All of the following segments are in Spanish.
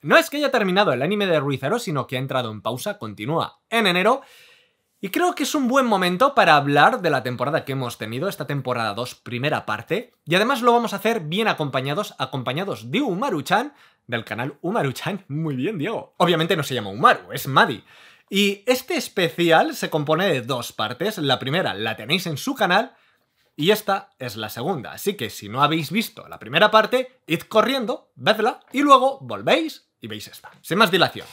No es que haya terminado el anime de Ruizaro, sino que ha entrado en pausa, continúa en enero. Y creo que es un buen momento para hablar de la temporada que hemos tenido, esta temporada 2, primera parte. Y además lo vamos a hacer bien acompañados, acompañados de Umaru-chan, del canal Umaru-chan. Muy bien, Diego. Obviamente no se llama Umaru, es Madi. Y este especial se compone de dos partes. La primera la tenéis en su canal y esta es la segunda. Así que si no habéis visto la primera parte, id corriendo, vedla y luego volvéis y veis esta. Sin más dilación,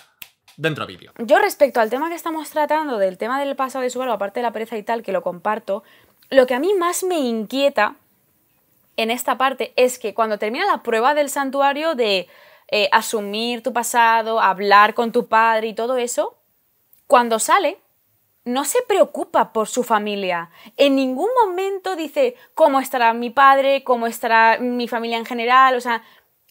dentro vídeo. Yo respecto al tema que estamos tratando, del tema del pasado de su Subaru, aparte de la pereza y tal, que lo comparto, lo que a mí más me inquieta en esta parte es que cuando termina la prueba del santuario de eh, asumir tu pasado, hablar con tu padre y todo eso, cuando sale, no se preocupa por su familia. En ningún momento dice cómo estará mi padre, cómo estará mi familia en general, o sea,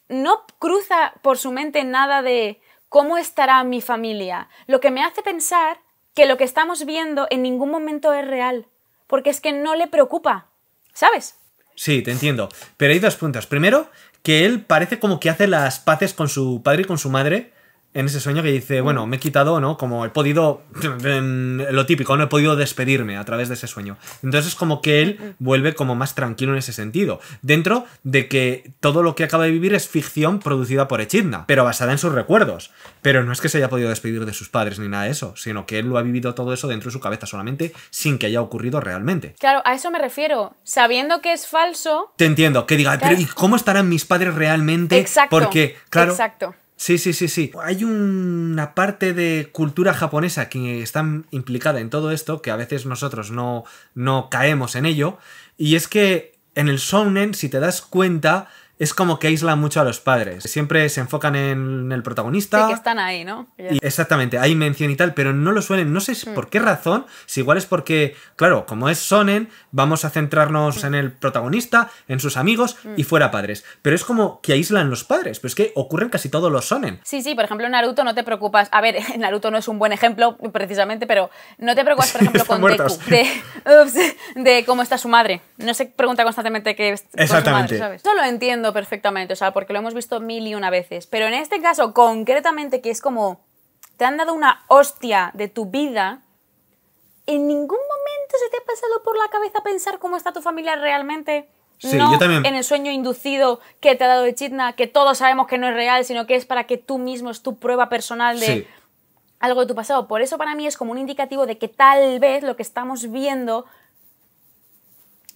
no cruza por su mente nada de cómo estará mi familia, lo que me hace pensar que lo que estamos viendo en ningún momento es real, porque es que no le preocupa, ¿sabes? Sí, te entiendo. Pero hay dos puntos. Primero, que él parece como que hace las paces con su padre y con su madre en ese sueño que dice, bueno, me he quitado, ¿no? Como he podido, lo típico, no he podido despedirme a través de ese sueño. Entonces es como que él mm, mm. vuelve como más tranquilo en ese sentido, dentro de que todo lo que acaba de vivir es ficción producida por Echidna, pero basada en sus recuerdos. Pero no es que se haya podido despedir de sus padres ni nada de eso, sino que él lo ha vivido todo eso dentro de su cabeza solamente sin que haya ocurrido realmente. Claro, a eso me refiero, sabiendo que es falso. Te entiendo, que diga, pero ¿y cómo estarán mis padres realmente? Exacto. Porque, claro, exacto. Sí, sí, sí, sí. Hay una parte de cultura japonesa que está implicada en todo esto, que a veces nosotros no, no caemos en ello, y es que en el sonnen si te das cuenta, es como que aísla mucho a los padres. Siempre se enfocan en el protagonista. Sí, que están ahí, ¿no? exactamente, hay mención y tal, pero no lo suelen, no sé mm. por qué razón, si igual es porque, claro, como es Sonen, vamos a centrarnos mm. en el protagonista, en sus amigos y mm. fuera padres. Pero es como que aíslan los padres, pero es que ocurren casi todos los Sonen. Sí, sí, por ejemplo, Naruto no te preocupas, a ver, Naruto no es un buen ejemplo precisamente, pero no te preocupas, por ejemplo, con Deku, de, cómo está su madre. No se pregunta constantemente qué es su madre, ¿sabes? Solo entiendo perfectamente, o sea, porque lo hemos visto mil y una veces. Pero en este caso, concretamente, que es como te han dado una hostia de tu vida, ¿en ningún momento se te ha pasado por la cabeza pensar cómo está tu familia realmente? no en el sueño inducido que te ha dado de Chitna, que todos sabemos que no es real, sino que es para que tú mismo es tu prueba personal de algo de tu pasado. Por eso para mí es como un indicativo de que tal vez lo que estamos viendo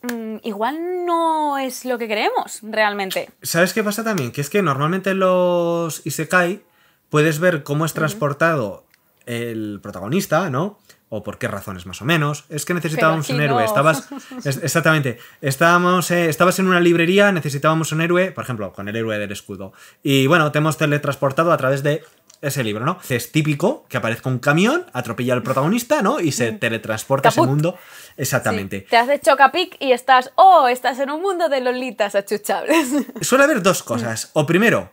Mm, igual no es lo que creemos realmente. ¿Sabes qué pasa también? Que es que normalmente los Isekai puedes ver cómo es transportado el protagonista, ¿no? O por qué razones más o menos. Es que necesitábamos un héroe. Estabas. exactamente. Estábamos, eh, estabas en una librería, necesitábamos un héroe, por ejemplo, con el héroe del escudo. Y bueno, te hemos teletransportado a través de ese libro, ¿no? Es típico que aparezca un camión, atropella al protagonista, ¿no? Y se teletransporta a ese mundo. Exactamente. Te has chocapic y estás, oh, estás en un mundo de lolitas achuchables. Suele haber dos cosas. O primero,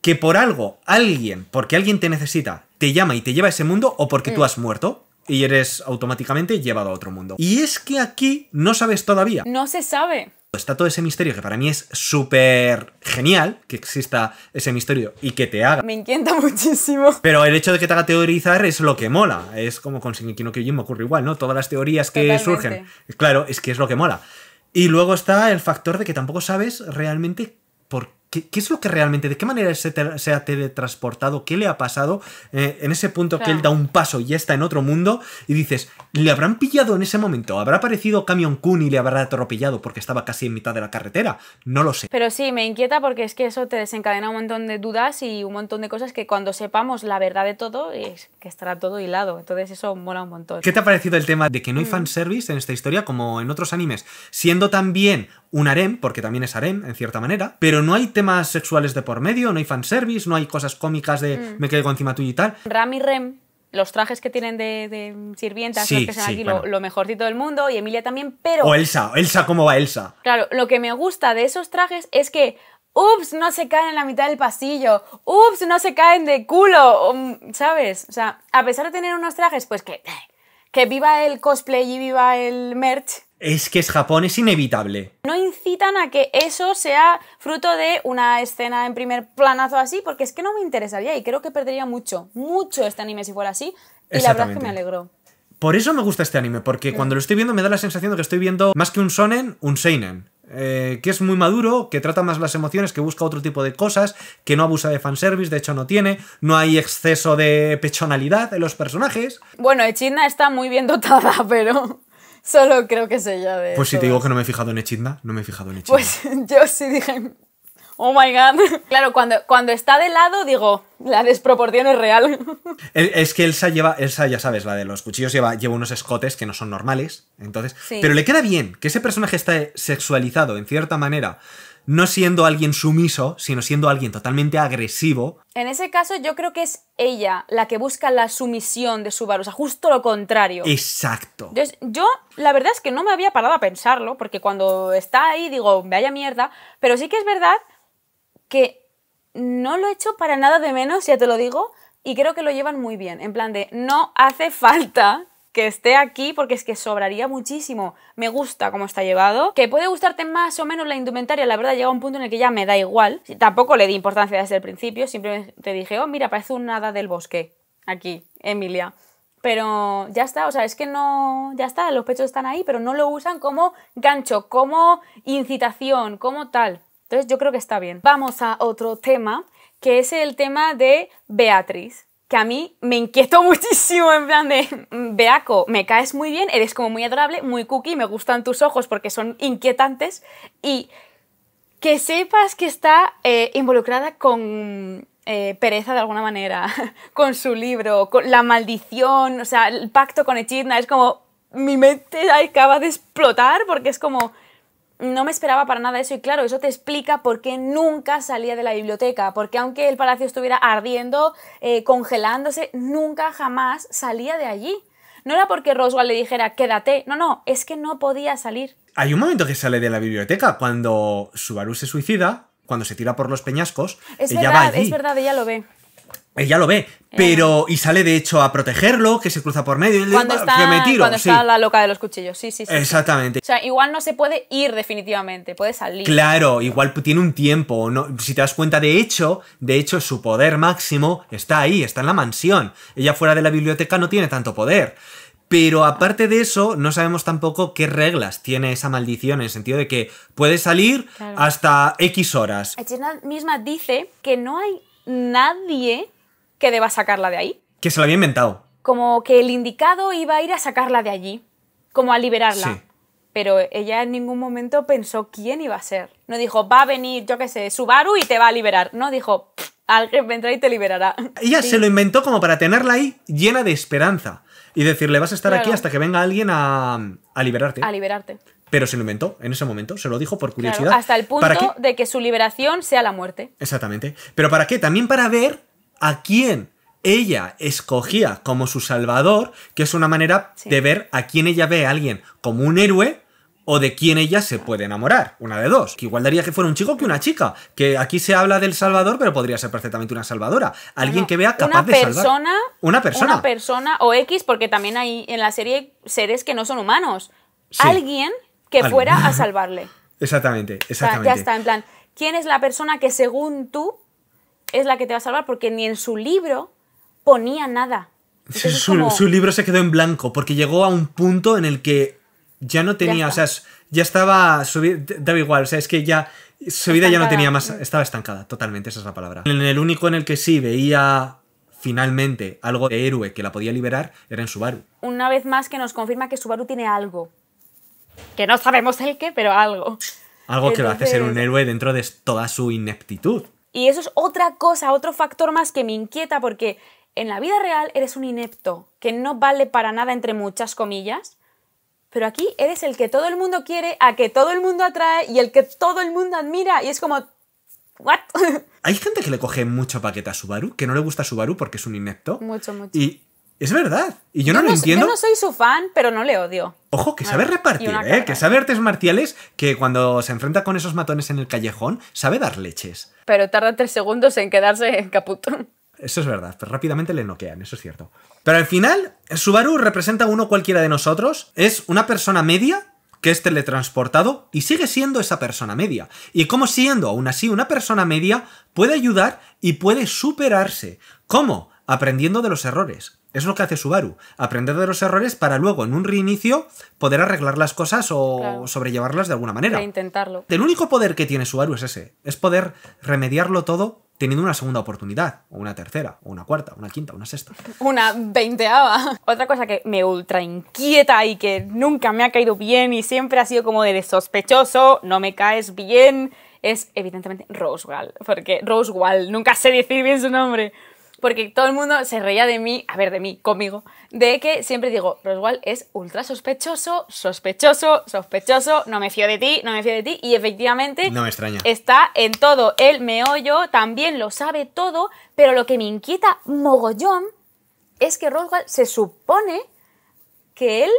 que por algo, alguien, porque alguien te necesita, te llama y te lleva a ese mundo, o porque tú mm. has muerto y eres automáticamente llevado a otro mundo. Y es que aquí no sabes todavía. No se sabe. Está todo ese misterio que para mí es súper genial que exista ese misterio y que te haga. Me inquieta muchísimo. Pero el hecho de que te haga teorizar es lo que mola. Es como con Shingeki no Kyojin me ocurre igual, ¿no? Todas las teorías que surgen. Claro, es que es lo que mola. Y luego está el factor de que tampoco sabes realmente ¿Qué, es lo que realmente, de qué manera se, ha teletransportado? ¿Qué le ha pasado? Eh, en ese punto que él da un paso y ya está en otro mundo y dices, ¿le habrán pillado en ese momento? ¿Habrá aparecido Camion Kun y le habrá atropellado porque estaba casi en mitad de la carretera? No lo sé. Pero sí, me inquieta porque es que eso te desencadena un montón de dudas y un montón de cosas que cuando sepamos la verdad de todo, es que estará todo hilado. Entonces eso mola un montón. ¿Qué te ha parecido el tema de que no hay mm. fanservice en esta historia como en otros animes? Siendo también un harem, porque también es harem, en cierta manera, pero no hay temas sexuales de por medio, no hay fanservice, no hay cosas cómicas de mm. me caigo encima tuyo y tal. Ram y Rem los trajes que tienen de, sirvienta, sirvientas, que aquí lo, lo, mejorcito del mundo, y Emilia también, pero... O Elsa, Elsa, ¿cómo va Elsa? Claro, lo que me gusta de esos trajes es que, ups, no se caen en la mitad del pasillo, ups, no se caen de culo, ¿sabes? O sea, a pesar de tener unos trajes, pues que... Que viva el cosplay y viva el merch, es que es Japón, es inevitable. No incitan a que eso sea fruto de una escena en primer planazo así, porque es que no me interesaría y creo que perdería mucho, mucho este anime si fuera así. Y la verdad es que me alegró. Por eso me gusta este anime, porque cuando lo estoy viendo me da la sensación de que estoy viendo más que un sonen, un seinen. Eh, que es muy maduro, que trata más las emociones, que busca otro tipo de cosas, que no abusa de fanservice, de hecho no tiene, no hay exceso de pechonalidad en los personajes. Bueno, Echidna está muy bien dotada, pero... Solo creo que se ella. De pues si te digo que no me he fijado en Echidna, no me he fijado en pues Echidna. Pues yo sí dije, oh my god. Claro, cuando, cuando está de lado, digo, la desproporción es real. Es que Elsa lleva, Elsa ya sabes, la de los cuchillos lleva, unos escotes que no son normales, entonces... Pero le queda bien que ese personaje está sexualizado en cierta manera no siendo alguien sumiso, sino siendo alguien totalmente agresivo. En ese caso yo creo que es ella la que busca la sumisión de su o sea, justo lo contrario. Exacto. Entonces, yo la verdad es que no me había parado a pensarlo, porque cuando está ahí digo, vaya mierda, pero sí que es verdad que no lo he hecho para nada de menos, ya te lo digo, y creo que lo llevan muy bien, en plan de, no hace falta que esté aquí porque es que sobraría muchísimo. Me gusta cómo está llevado. Que puede gustarte más o menos la indumentaria, la verdad llega un punto en el que ya me da igual. Tampoco le di importancia desde el principio, simplemente dije, oh, mira, parece un nada del bosque. Aquí, Emilia. Pero ya está, o sea, es que no, ya está, los pechos están ahí, pero no lo usan como gancho, como incitación, como tal. Entonces yo creo que está bien. Vamos a otro tema, que es el tema de Beatriz que a mí me inquietó muchísimo en plan de, Beaco, me caes muy bien, eres como muy adorable, muy cookie, me gustan tus ojos porque son inquietantes y que sepas que está eh, involucrada con eh, pereza de alguna manera, con su libro, con la maldición, o sea, el pacto con Echidna, es como mi mente acaba de explotar porque es como no me esperaba para nada eso y claro, eso te explica por qué nunca salía de la biblioteca, porque aunque el palacio estuviera ardiendo, eh, congelándose, nunca jamás salía de allí. No era porque Roswell le dijera quédate, no, no, es que no podía salir. Hay un momento que sale de la biblioteca cuando Subaru se suicida, cuando se tira por los peñascos, es ella va allí. Es verdad, ella lo ve. Ella lo ve, eh. pero. Y sale de hecho a protegerlo, que se cruza por medio. cuando, está, la loca de los cuchillos, sí, sí, sí. Exactamente. O sea, igual no se puede ir definitivamente, puede salir. Claro, igual tiene un tiempo. si te das cuenta, de hecho, de hecho, su poder máximo está ahí, está en la mansión. Ella fuera de la biblioteca no tiene tanto poder. Pero aparte de eso, no sabemos tampoco qué reglas tiene esa maldición, en el sentido de que puede salir hasta X horas. Echena misma dice que no hay nadie que deba sacarla de ahí. Que se lo había inventado. Como que el indicado iba a ir a sacarla de allí, como a liberarla. Pero ella en ningún momento pensó quién iba a ser. No dijo, va a venir, yo qué sé, Subaru y te va a liberar. No, dijo, alguien vendrá y te liberará. Ella se lo inventó como para tenerla ahí llena de esperanza. Y decirle, vas a estar aquí hasta que venga alguien a, a liberarte. A liberarte. Pero se lo inventó en ese momento, se lo dijo por curiosidad. hasta el punto de que su liberación sea la muerte. Exactamente. Pero ¿para qué? También para ver a quién ella escogía como su salvador, que es una manera de ver a quién ella ve a alguien como un héroe o de quién ella se puede enamorar, una de dos. Que igual daría que fuera un chico que una chica, que aquí se habla del salvador, pero podría ser perfectamente una salvadora, alguien que vea capaz de persona, salvar. Una persona, una persona o X, porque también hay en la serie seres que no son humanos. alguien que fuera a salvarle. exactamente, exactamente. ya está en plan, ¿quién es la persona que según tú es la que te va a salvar porque ni en su libro ponía nada. su, libro se quedó en blanco porque llegó a un punto en el que ya no tenía, o sea, ya estaba, da da igual, o sea, es que ya su vida ya no tenía más, estaba estancada, totalmente, esa es la palabra. En el único en el que sí veía finalmente algo de héroe que la podía liberar era en Subaru. Una vez más que nos confirma que Subaru tiene algo. Que no sabemos el qué, pero algo. Algo que lo hace ser un héroe dentro de toda su ineptitud. Y eso es otra cosa, otro factor más que me inquieta porque en la vida real eres un inepto, que no vale para nada entre muchas comillas, pero aquí eres el que todo el mundo quiere, a que todo el mundo atrae y el que todo el mundo admira y es como... ¿What? Hay gente que le coge mucho paquete a Subaru, que no le gusta Subaru porque es un inepto. Mucho, mucho. Es verdad. Y yo, no, lo entiendo. Yo no soy su fan, pero no le odio. Ojo, que sabe repartir, ¿eh? Que sabe artes marciales, que cuando se enfrenta con esos matones en el callejón, sabe dar leches. Pero tarda tres segundos en quedarse en caputo. Eso es verdad, rápidamente le noquean, eso es cierto. Pero al final, Subaru representa a uno cualquiera de nosotros, es una persona media que es teletransportado y sigue siendo esa persona media. Y como siendo aún así una persona media, puede ayudar y puede superarse. ¿Cómo? Aprendiendo de los errores. Es lo que hace Subaru, aprender de los errores para luego en un reinicio poder arreglar las cosas o sobrellevarlas de alguna manera. E intentarlo. El único poder que tiene Subaru es ese, es poder remediarlo todo teniendo una segunda oportunidad, o una tercera, o una cuarta, una quinta, una sexta. Una veinteava. Otra cosa que me ultra inquieta y que nunca me ha caído bien y siempre ha sido como de sospechoso, no me caes bien, es evidentemente Rosewall, porque Rosewall, nunca sé decir bien su nombre porque todo el mundo se reía de mí, a ver, de mí, conmigo, de que siempre digo, Roswell es ultra sospechoso, sospechoso, sospechoso, no me fío de ti, no me fío de ti, y efectivamente no me extraña. está en todo el meollo, también lo sabe todo, pero lo que me inquieta mogollón es que Roswell se supone que él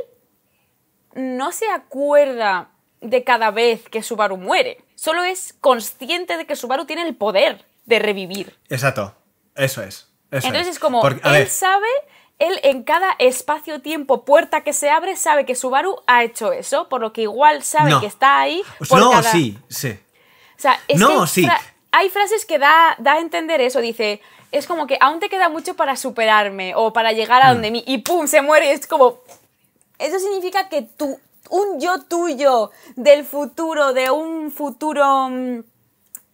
no se acuerda de cada vez que Subaru muere. Solo es consciente de que Subaru tiene el poder de revivir. Exacto, eso es. Entonces es, como, él sabe, él en cada espacio-tiempo, puerta que se abre, sabe que Subaru ha hecho eso, por lo que igual sabe que está ahí. no, sí, sí. O sea, es hay frases que da, a entender eso, dice, es como que aún te queda mucho para superarme o para llegar a mm. donde mí, y pum, se muere, es como... Eso significa que tú, un yo tuyo del futuro, de un futuro mm,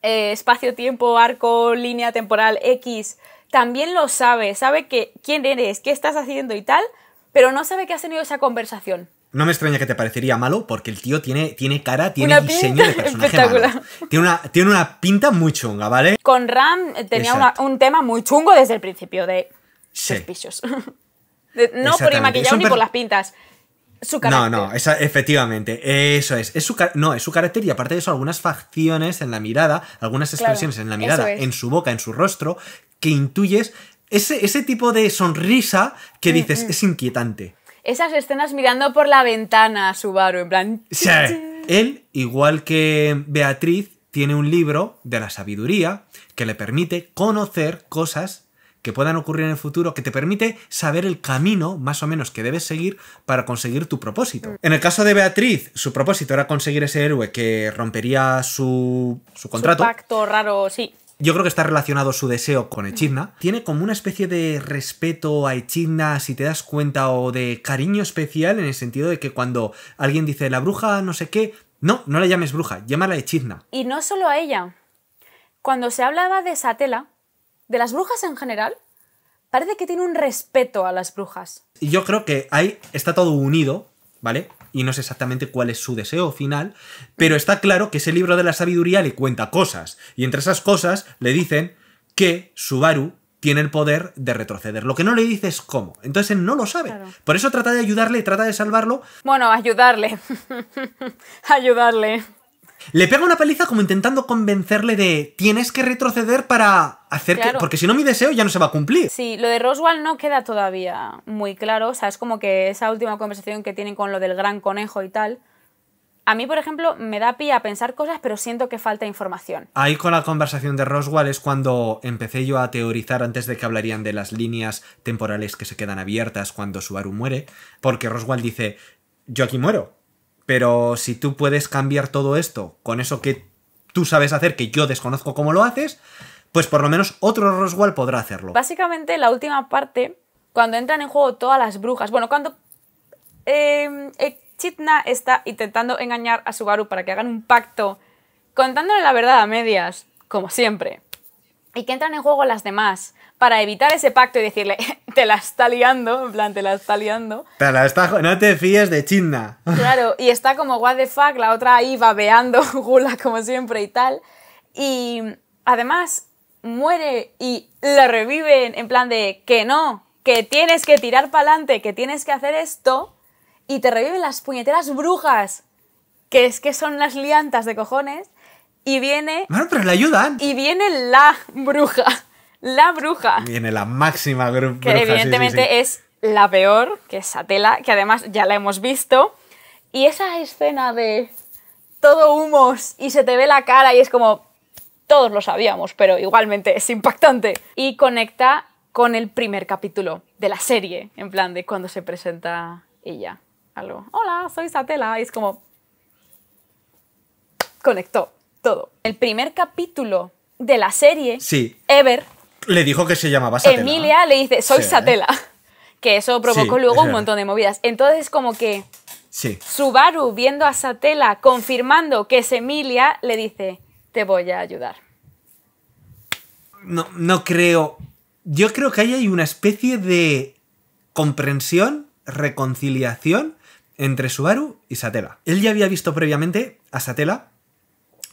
eh, espacio-tiempo, arco, línea temporal X, también lo sabe, sabe que quién eres, qué estás haciendo y tal, pero no sabe que has tenido esa conversación. No me extraña que te parecería malo, porque el tío tiene, tiene cara, tiene diseño de personaje Tiene, una, tiene una pinta muy chunga, ¿vale? Con Ram eh, tenía un tema muy chungo desde el principio, de sí. no por el maquillaje ni por las pintas, no, no, efectivamente, eso es. es su, no, es su carácter y aparte de eso, algunas facciones en la mirada, algunas expresiones en la mirada, en su boca, en su rostro, que intuyes ese, ese tipo de sonrisa que mm, dices mm. es inquietante. Esas escenas mirando por la ventana a Subaru, en plan. Sí. Él, igual que Beatriz, tiene un libro de la sabiduría que le permite conocer cosas que puedan ocurrir en el futuro, que te permite saber el camino más o menos que debes seguir para conseguir tu propósito. Mm. En el caso de Beatriz, su propósito era conseguir ese héroe que rompería su, contrato. Su pacto raro, sí. Yo creo que está relacionado su deseo con Echidna. Mm. Tiene como una especie de respeto a Echidna, si te das cuenta, o de cariño especial en el sentido de que cuando alguien dice la bruja no sé qué, no, no la llames bruja, llámala Echidna. Y no solo a ella. Cuando se hablaba de Satela, de las brujas en general, parece que tiene un respeto a las brujas. Y Yo creo que ahí está todo unido, ¿vale? Y no sé exactamente cuál es su deseo final, pero está claro que ese libro de la sabiduría le cuenta cosas, y entre esas cosas le dicen que Subaru tiene el poder de retroceder. Lo que no le dice es cómo. Entonces él no lo sabe. Por eso trata de ayudarle, trata de salvarlo. Bueno, ayudarle. ayudarle. Le pega una paliza como intentando convencerle de tienes que retroceder para hacer Porque si no, mi deseo ya no se va a cumplir. Sí, lo de Roswell no queda todavía muy claro. O sea, es como que esa última conversación que tienen con lo del gran conejo y tal. A mí, por ejemplo, me da pie a pensar cosas, pero siento que falta información. Ahí con la conversación de Roswell es cuando empecé yo a teorizar antes de que hablarían de las líneas temporales que se quedan abiertas cuando Subaru muere, porque Roswell dice, yo aquí muero, pero si tú puedes cambiar todo esto con eso que tú sabes hacer, que yo desconozco cómo lo haces, pues por lo menos otro Roswell podrá hacerlo. Básicamente, la última parte, cuando entran en juego todas las brujas, bueno, cuando eh, Chitna está intentando engañar a Sugaru para que hagan un pacto, contándole la verdad a medias, como siempre, y que entran en juego las demás, para evitar ese pacto y decirle, te la está liando, en plan, te la está liando. Te la está, no te fíes de China. Claro, y está como, what the fuck, la otra ahí babeando, gula como siempre y tal. Y además muere y la reviven en plan de que no, que tienes que tirar para adelante, que tienes que hacer esto. Y te reviven las puñeteras brujas, que es que son las liantas de cojones. Y viene. Bueno, pero le ayudan. Y viene la bruja. La bruja. Viene la máxima bruja. Que evidentemente es la peor, que es Satela, que además ya la hemos visto. Y esa escena de todo humos y se te ve la cara y es como, todos lo sabíamos, pero igualmente es impactante. Y conecta con el primer capítulo de la serie, en plan de cuando se presenta ella. Algo, hola, soy Satela. Y es como, conectó todo. El primer capítulo de la serie, sí. Ever, le dijo que se llamaba Satela. Emilia le dice, soy Satela. Que eso provocó luego un montón de movidas. Entonces, como que sí. Subaru, viendo a Satela, confirmando que es Emilia, le dice, te voy a ayudar. No, no creo. Yo creo que ahí hay una especie de comprensión, reconciliación entre Subaru y Satela. Él ya había visto previamente a Satela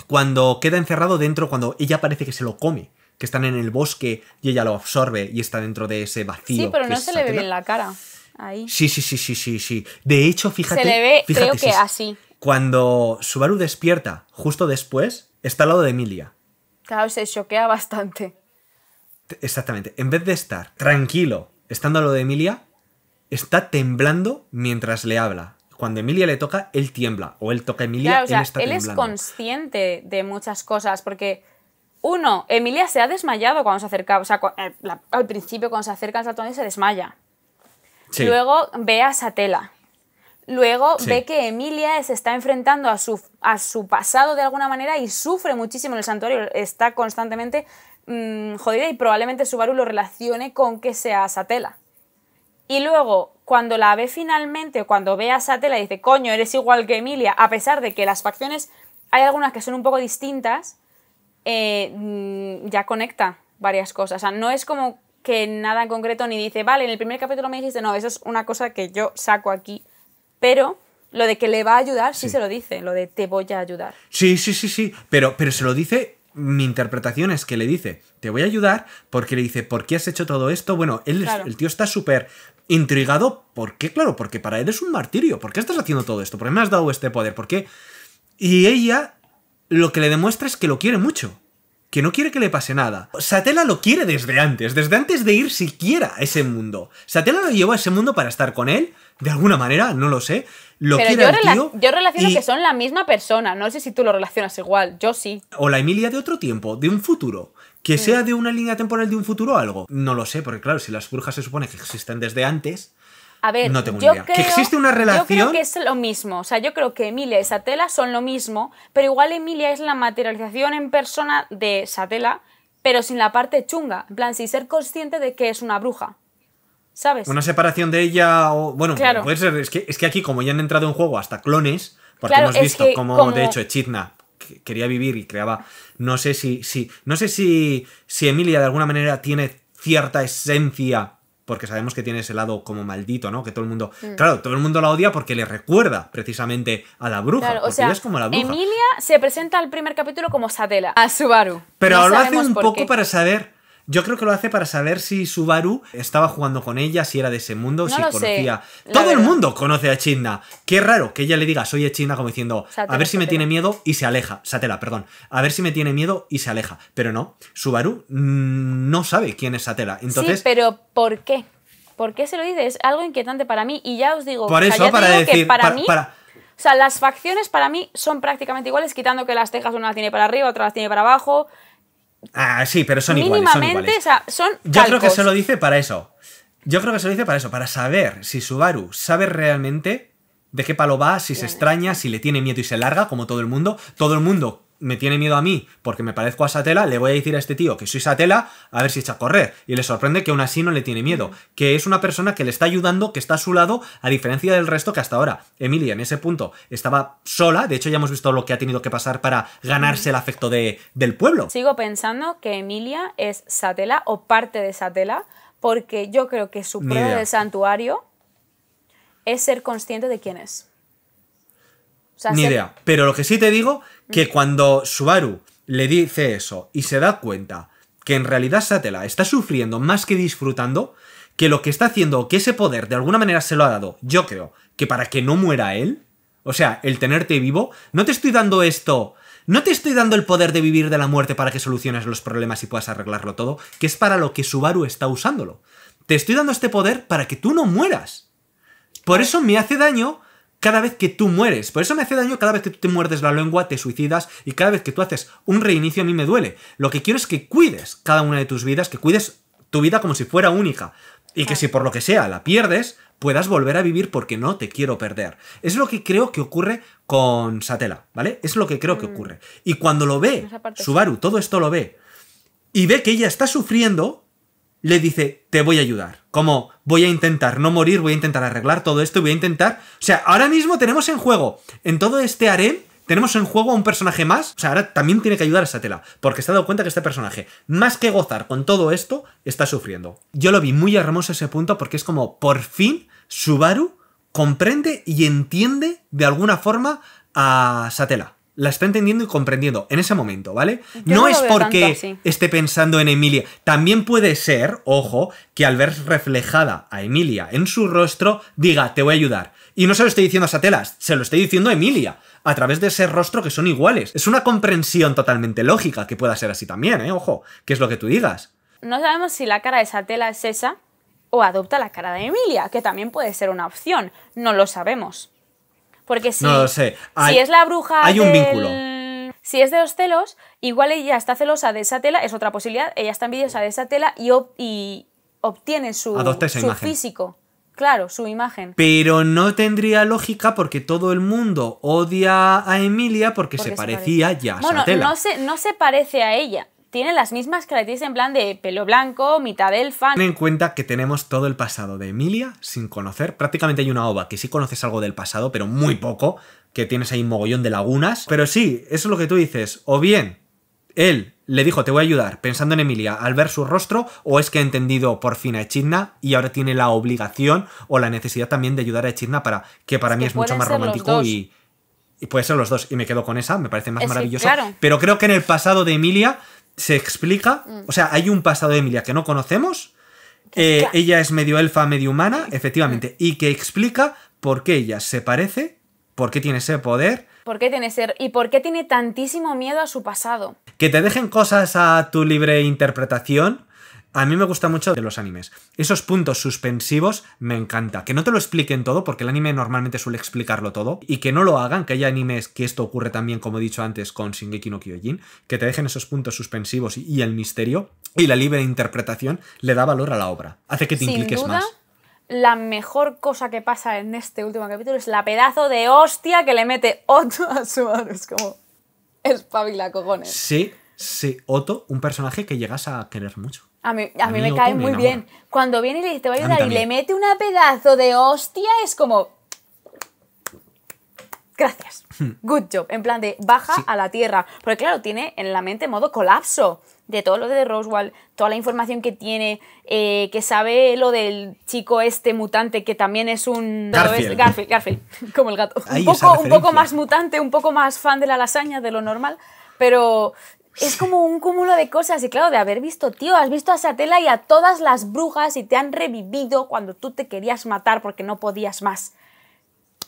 cuando queda encerrado dentro, cuando ella parece que se lo come que están en el bosque y ella lo absorbe y está dentro de ese vacío. Sí, pero no se le ve bien la cara. Ahí. Sí, sí, sí, sí, sí, De hecho, fíjate. Se le ve, creo que así. Cuando Subaru despierta, justo después, está al lado de Emilia. Claro, se choquea bastante. Exactamente. En vez de estar tranquilo, estando al lado de Emilia, está temblando mientras le habla. Cuando Emilia le toca, él tiembla. O él toca a Emilia, él está temblando. Él es consciente de muchas cosas, porque uno, Emilia se ha desmayado cuando se acerca, o sea, eh, al principio cuando se acerca al santuario se desmaya. Luego ve a Satela. Luego ve que Emilia se está enfrentando a su, a su pasado de alguna manera y sufre muchísimo en el santuario. Está constantemente mm, jodida y probablemente Subaru lo relacione con que sea Satela. Y luego, cuando la ve finalmente, cuando ve a Satela, dice, coño, eres igual que Emilia, a pesar de que las facciones hay algunas que son un poco distintas, eh, mm, ya conecta varias cosas. O sea, no es como que nada en concreto ni dice, vale, en el primer capítulo me dijiste, no, eso es una cosa que yo saco aquí, pero lo de que le va a ayudar sí, se lo dice, lo de te voy a ayudar. Sí, sí, sí, sí, pero, pero se lo dice mi interpretación es que le dice, te voy a ayudar, porque le dice, ¿por qué has hecho todo esto? Bueno, él, el tío está súper intrigado. ¿Por qué? Claro, porque para él es un martirio. ¿Por qué estás haciendo todo esto? ¿Por qué me has dado este poder? ¿Por qué? Y ella lo que le demuestra es que lo quiere mucho. Que no quiere que le pase nada. Satela lo quiere desde antes, desde antes de ir siquiera a ese mundo. Satela lo llevó a ese mundo para estar con él, de alguna manera, no lo sé. Lo yo, yo relaciono que son la misma persona, no sé si tú lo relacionas igual, yo sí. O la Emilia de otro tiempo, de un futuro. Que mm. sea de una línea temporal de un futuro o algo. No lo sé, porque claro, si las brujas se supone que existen desde antes, a ver, yo Creo, que existe una relación. Yo creo que es lo mismo. O sea, yo creo que Emilia y Satela son lo mismo, pero igual Emilia es la materialización en persona de Satela, pero sin la parte chunga. En plan, sin ser consciente de que es una bruja. ¿Sabes? Una separación de ella o. Bueno, puede ser. Es que, aquí, como ya han entrado en juego hasta clones, porque hemos visto cómo, de hecho, Echidna quería vivir y creaba. No sé si. si no sé si, si Emilia de alguna manera tiene cierta esencia porque sabemos que tiene ese lado como maldito, ¿no? Que todo el mundo. Mm. Claro, todo el mundo la odia porque le recuerda precisamente a la bruja. o sea, es como la bruja. Emilia se presenta al primer capítulo como Satela, a Subaru. Pero ahora lo hace un poco para saber yo creo que lo hace para saber si Subaru estaba jugando con ella, si era de ese mundo, si conocía. Todo el mundo conoce a Echidna. Qué raro que ella le diga soy Echidna como diciendo, a ver si me tiene miedo y se aleja. Satela, perdón. A ver si me tiene miedo y se aleja. Pero no, Subaru mm, no sabe quién es Satela. Entonces, sí, pero ¿por qué? ¿Por qué se lo dice? Es algo inquietante para mí y ya os digo, por eso, para para, mí... o sea, las facciones para mí son prácticamente iguales, quitando que las tejas una las tiene para arriba, otra las tiene para abajo, Ah, sí, pero son iguales. Son iguales. Yo creo que se lo dice para eso. Yo creo que se lo dice para eso, para saber si Subaru sabe realmente de qué palo va, si se extraña, si le tiene miedo y se larga, como todo el mundo. Todo el mundo me tiene miedo a mí porque me parezco a Satela, le voy a decir a este tío que soy Satela a ver si echa a correr. Y le sorprende que aún así no le tiene miedo, que es una persona que le está ayudando, que está a su lado, a diferencia del resto que hasta ahora. Emilia en ese punto estaba sola, de hecho ya hemos visto lo que ha tenido que pasar para ganarse el afecto del pueblo. Sigo pensando que Emilia es Satela o parte de Satela, porque yo creo que su prueba del santuario es ser consciente de quién es. Ni idea. Pero lo que sí te digo, que cuando Subaru le dice eso y se da cuenta que en realidad Satela está sufriendo más que disfrutando, que lo que está haciendo, que ese poder de alguna manera se lo ha dado, yo creo, que para que no muera él, o sea, el tenerte vivo, no te estoy dando esto, no te estoy dando el poder de vivir de la muerte para que soluciones los problemas y puedas arreglarlo todo, que es para lo que Subaru está usándolo. Te estoy dando este poder para que tú no mueras. Por eso me hace daño cada vez que tú mueres. Por eso me hace daño cada vez que tú te muerdes la lengua, te suicidas y cada vez que tú haces un reinicio a mí me duele. Lo que quiero es que cuides cada una de tus vidas, que cuides tu vida como si fuera única. Y que si por lo que sea la pierdes, puedas volver a vivir porque no te quiero perder. Es lo que creo que ocurre con Satela, ¿vale? Es lo que creo que mm. ocurre. Y cuando lo ve, Subaru, todo esto lo ve, y ve que ella está sufriendo, le dice, te voy a ayudar. Como voy a intentar no morir, voy a intentar arreglar todo esto, voy a intentar... O sea, ahora mismo tenemos en juego, en todo este harem, tenemos en juego a un personaje más. O sea, ahora también tiene que ayudar a Satela, porque se ha dado cuenta que este personaje, más que gozar con todo esto, está sufriendo. Yo lo vi muy hermoso ese punto porque es como, por fin, Subaru comprende y entiende de alguna forma a Satela la está entendiendo y comprendiendo en ese momento, ¿vale? no, es porque esté pensando en Emilia. También puede ser, ojo, que al ver reflejada a Emilia en su rostro, diga, te voy a ayudar. Y no se lo estoy diciendo a Satela, se lo estoy diciendo a Emilia, a través de ese rostro que son iguales. Es una comprensión totalmente lógica que pueda ser así también, ¿eh? Ojo, que es lo que tú digas. No sabemos si la cara de Satela es esa o adopta la cara de Emilia, que también puede ser una opción. No lo sabemos. Porque si, no sé. si es la bruja. Hay un vínculo. Si es de los celos, igual ella está celosa de esa tela, es otra posibilidad, ella está envidiosa de esa tela y, obtiene su, su físico. Claro, su imagen. Pero no tendría lógica porque todo el mundo odia a Emilia porque, se, parecía ya a bueno, tela. No no se parece a ella, tienen las mismas características en plan de pelo blanco, mitad elfa. Ten en cuenta que tenemos todo el pasado de Emilia sin conocer. Prácticamente hay una ova que sí conoces algo del pasado, pero muy poco, que tienes ahí un mogollón de lagunas. Pero sí, eso es lo que tú dices. O bien, él le dijo, te voy a ayudar, pensando en Emilia al ver su rostro, o es que ha entendido por fin a Echidna y ahora tiene la obligación o la necesidad también de ayudar a Echidna para, que para mí es mucho más romántico y, puede ser los dos. Y me quedo con esa, me parece más maravilloso. Pero creo que en el pasado de Emilia se explica, mm. o sea, hay un pasado de Emilia que no conocemos, eh, ella es medio elfa, medio humana, efectivamente, mm. y que explica por qué ella se parece, por qué tiene ese poder. ¿Por qué tiene ser? ¿Y por qué tiene tantísimo miedo a su pasado? Que te dejen cosas a tu libre interpretación, a mí me gusta mucho de los animes. Esos puntos suspensivos me encanta. Que no te lo expliquen todo, porque el anime normalmente suele explicarlo todo. Y que no lo hagan, que haya animes que esto ocurre también, como he dicho antes, con Shingeki no Kyojin. Que te dejen esos puntos suspensivos y el misterio. Y la libre interpretación le da valor a la obra. Hace que te Sin impliques duda, más. La mejor cosa que pasa en este último capítulo es la pedazo de hostia que le mete Otto a su mano. Es como. Espabila, cojones. Sí, sí. Otto, un personaje que llegas a querer mucho. A mí, me cae muy bien. Cuando viene y le dice, te voy a ayudar y le mete un pedazo de hostia, es como... Gracias. Hmm. Good job. En plan de baja a la tierra. Porque claro, tiene en la mente modo colapso de todo lo de Roswell, toda la información que tiene, eh, que sabe lo del chico este mutante que también es un... Garfield. Garfield, como el gato. un poco más mutante, un poco más fan de la lasaña de lo normal, pero es como un cúmulo de cosas. Y claro, de haber visto, tío, has visto a Satela y a todas las brujas y te han revivido cuando tú te querías matar porque no podías más.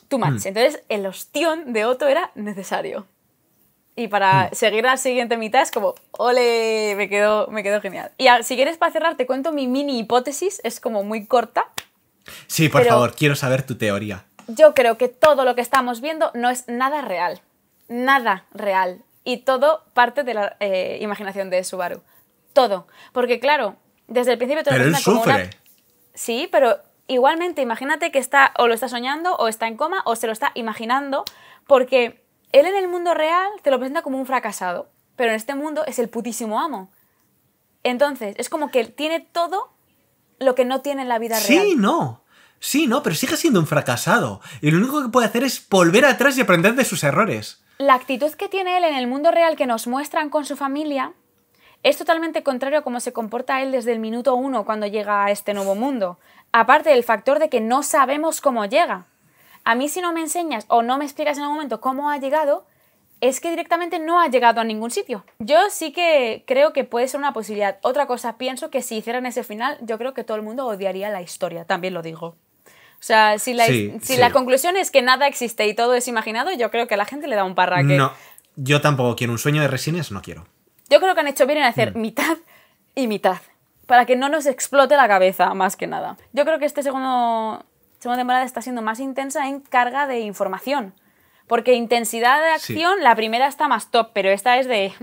Too much. Hmm. Entonces, el ostión de Otto era necesario. Y para seguir hmm. seguir la siguiente mitad es como, ole, me quedó, me quedó genial. Y si quieres para cerrar, te cuento mi mini hipótesis, es como muy corta. Sí, por favor, quiero saber tu teoría. Yo creo que todo lo que estamos viendo no es nada real. Nada real. Y todo parte de la eh, imaginación de Subaru. Todo. Porque claro, desde el principio... todo pero él sufre. Como Sí, pero igualmente imagínate que está o lo está soñando o está en coma o se lo está imaginando porque él en el mundo real te lo presenta como un fracasado, pero en este mundo es el putísimo amo. Entonces, es como que él tiene todo lo que no tiene en la vida real. Sí, no. Sí, no, pero sigue siendo un fracasado. Y lo único que puede hacer es volver atrás y aprender de sus errores la actitud que tiene él en el mundo real que nos muestran con su familia es totalmente contrario a cómo se comporta él desde el minuto uno cuando llega a este nuevo mundo. Aparte del factor de que no sabemos cómo llega. A mí si no me enseñas o no me explicas en algún momento cómo ha llegado, es que directamente no ha llegado a ningún sitio. Yo sí que creo que puede ser una posibilidad. Otra cosa, pienso que si hicieran ese final, yo creo que todo el mundo odiaría la historia, también lo digo. O sea, si la, conclusión es que nada existe y todo es imaginado, yo creo que a la gente le da un parraque. No, yo tampoco quiero un sueño de resines, no quiero. Yo creo que han hecho bien en hacer mm. mitad y mitad, para que no nos explote la cabeza, más que nada. Yo creo que este segundo segunda temporada está siendo más intensa en carga de información. Porque intensidad de acción, la primera está más top, pero esta es de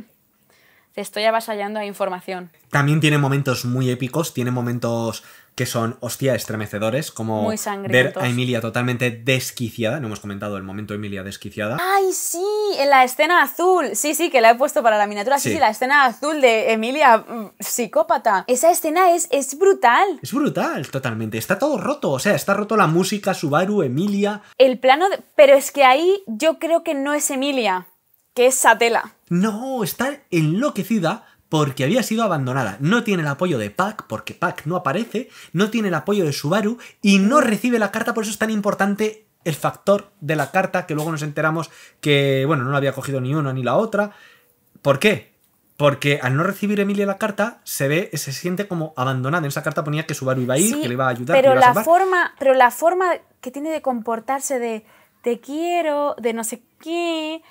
estoy avasallando a información. También tiene momentos muy épicos, tiene momentos que son, hostia, estremecedores, como ver a Emilia totalmente desquiciada, no hemos comentado el momento Emilia desquiciada. ¡Ay, sí! En la escena azul, sí, sí, que la he puesto para la miniatura, sí, sí, la escena azul de Emilia mm, psicópata. Esa escena es, es brutal. Es brutal, totalmente, está todo roto, o sea, está roto la música, Subaru, Emilia. El plano, de... pero es que ahí yo creo que no es Emilia que es Satela. No, está enloquecida porque había sido abandonada. No tiene el apoyo de Pac, porque Pac no aparece, no tiene el apoyo de Subaru y no mm. recibe la carta, por eso es tan importante el factor de la carta, que luego nos enteramos que, bueno, no la había cogido ni una ni la otra. ¿Por qué? Porque al no recibir Emilia la carta, se ve, se siente como abandonada. En esa carta ponía que Subaru iba a ir, que le iba a ayudar. Pero, la forma, pero la forma que tiene de comportarse de te quiero, de no sé qué,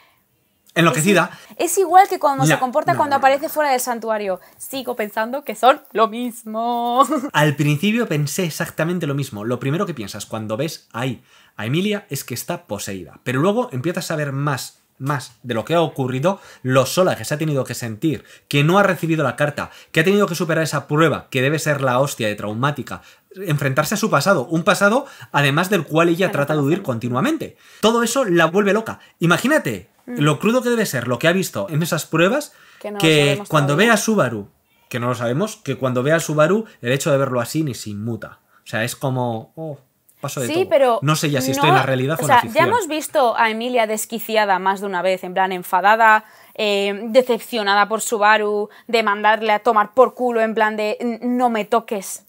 enloquecida. Es, igual que cuando se comporta cuando aparece fuera del santuario. Sigo pensando que son lo mismo. Al principio pensé exactamente lo mismo. Lo primero que piensas cuando ves ahí a Emilia es que está poseída. Pero luego empiezas a saber más más de lo que ha ocurrido, lo sola que se ha tenido que sentir, que no ha recibido la carta, que ha tenido que superar esa prueba, que debe ser la hostia de traumática, enfrentarse a su pasado, un pasado además del cual ella trata de huir continuamente. Todo eso la vuelve loca. Imagínate Mm. Lo crudo que debe ser, lo que ha visto en esas pruebas, que, cuando ve a Subaru, que no lo sabemos, que cuando ve a Subaru, el hecho de verlo así ni se inmuta. O sea, es como. Oh, paso de sí, pero no sé ya si estoy en la realidad o, o sea, ya hemos visto a Emilia desquiciada más de una vez, en plan enfadada, eh, decepcionada por Subaru, de mandarle a tomar por culo, en plan de no me toques.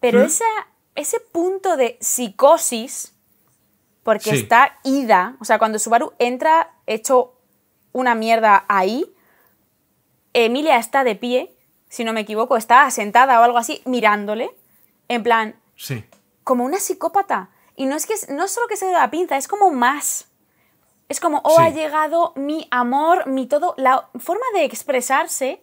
Pero ¿Mm? ese punto de psicosis porque está ida. O sea, cuando Subaru entra hecho una mierda ahí, Emilia está de pie, si no me equivoco, está sentada o algo así, mirándole, en plan, sí. como una psicópata. Y no es que no solo que se dé la pinza, es como más. Es como, oh, ha llegado mi amor, mi todo. La forma de expresarse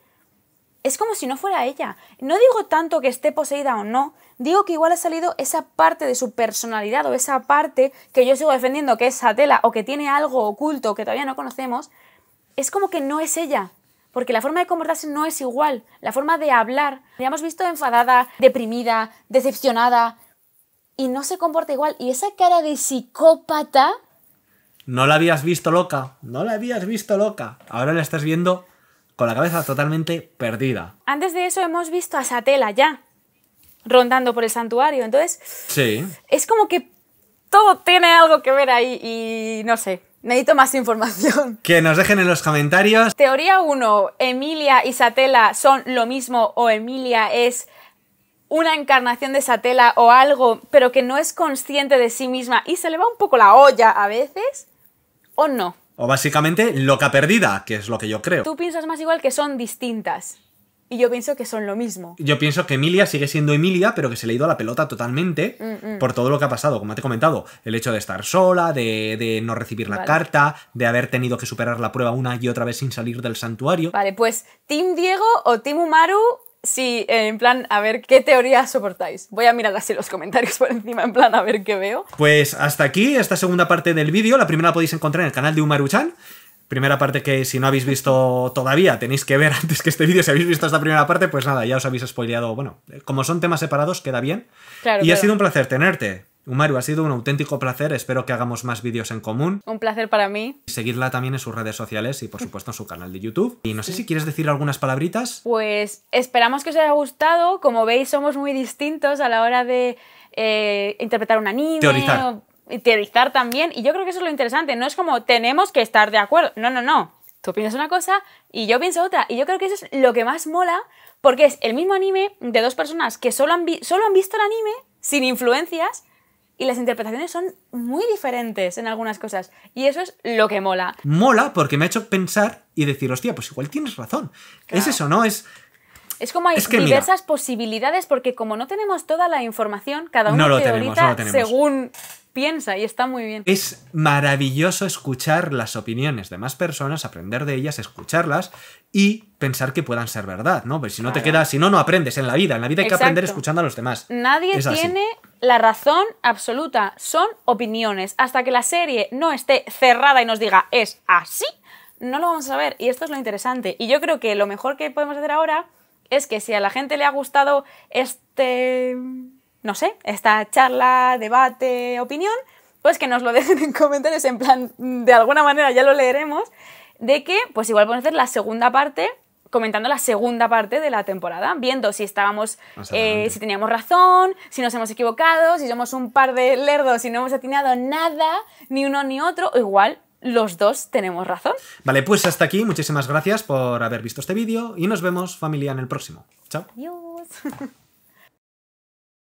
es como si no fuera ella. No digo tanto que esté poseída o no, digo que igual ha salido esa parte de su personalidad o esa parte que yo sigo defendiendo que es Satela o que tiene algo oculto que todavía no conocemos, es como que no es ella. Porque la forma de comportarse no es igual, la forma de hablar. La hemos visto enfadada, deprimida, decepcionada y no se comporta igual. Y esa cara de psicópata... No la habías visto loca, no la habías visto loca. Ahora la estás viendo con la cabeza totalmente perdida. Antes de eso hemos visto a Satela ya rondando por el santuario, entonces sí. es como que todo tiene algo que ver ahí y no sé, necesito más información. Que nos dejen en los comentarios. Teoría 1, Emilia y Satela son lo mismo o Emilia es una encarnación de Satela o algo, pero que no es consciente de sí misma y se le va un poco la olla a veces o no. O básicamente loca perdida, que es lo que yo creo. Tú piensas más igual que son distintas. Y yo pienso que son lo mismo. Yo pienso que Emilia sigue siendo Emilia, pero que se le ha ido a la pelota totalmente mm, mm. por todo lo que ha pasado, como te he comentado. El hecho de estar sola, de, no recibir la carta, de haber tenido que superar la prueba una y otra vez sin salir del santuario. Vale, pues Tim Diego o Tim Umaru sí, en plan, a ver qué teoría soportáis. Voy a mirar así los comentarios por encima, en plan, a ver qué veo. Pues hasta aquí esta segunda parte del vídeo. La primera la podéis encontrar en el canal de Umaruchan. Primera parte que si no habéis visto todavía tenéis que ver antes que este vídeo. Si habéis visto esta primera parte, pues nada, ya os habéis spoileado. Bueno, como son temas separados, queda bien. y ha sido un placer tenerte. Umaru, ha sido un auténtico placer, espero que hagamos más vídeos en común. Un placer para mí. Seguirla también en sus redes sociales y por supuesto en su canal de YouTube. Y no sé si quieres decir algunas palabritas. Pues esperamos que os haya gustado, como veis somos muy distintos a la hora de eh, interpretar un anime. Teorizar. teorizar también, y yo creo que eso es lo interesante, no es como tenemos que estar de acuerdo, no, no, no, tú piensas una cosa y yo pienso otra. Y yo creo que eso es lo que más mola, porque es el mismo anime de dos personas que solo han visto el anime sin influencias y las interpretaciones son muy diferentes en algunas cosas. Y eso es lo que mola. Mola porque me ha hecho pensar y decir, hostia, pues igual tienes razón. Es eso, ¿no? Es. Es como hay diversas posibilidades porque como no tenemos toda la información, cada uno no lo según piensa y está muy bien. Es maravilloso escuchar las opiniones de más personas, aprender de ellas, escucharlas y pensar que puedan ser verdad, ¿no? Porque si no te quedas, si no, no aprendes en la vida. En la vida hay que aprender escuchando a los demás. Nadie tiene la razón absoluta. Son opiniones. Hasta que la serie no esté cerrada y nos diga es así, no lo vamos a ver. Y esto es lo interesante. Y yo creo que lo mejor que podemos hacer ahora es que si a la gente le ha gustado este no sé, esta charla, debate, opinión, pues que nos lo dejen en comentarios, en plan, mm, de alguna manera ya lo leeremos, de que pues igual podemos hacer la segunda parte comentando la segunda parte de la temporada, viendo si estábamos, eh, si teníamos razón, si nos hemos equivocado, si somos un par de lerdos y no hemos atinado nada, ni uno ni otro, o igual los dos tenemos razón. Vale, pues hasta aquí, muchísimas gracias por haber visto este vídeo y nos vemos familia en el próximo. Chao. Adiós.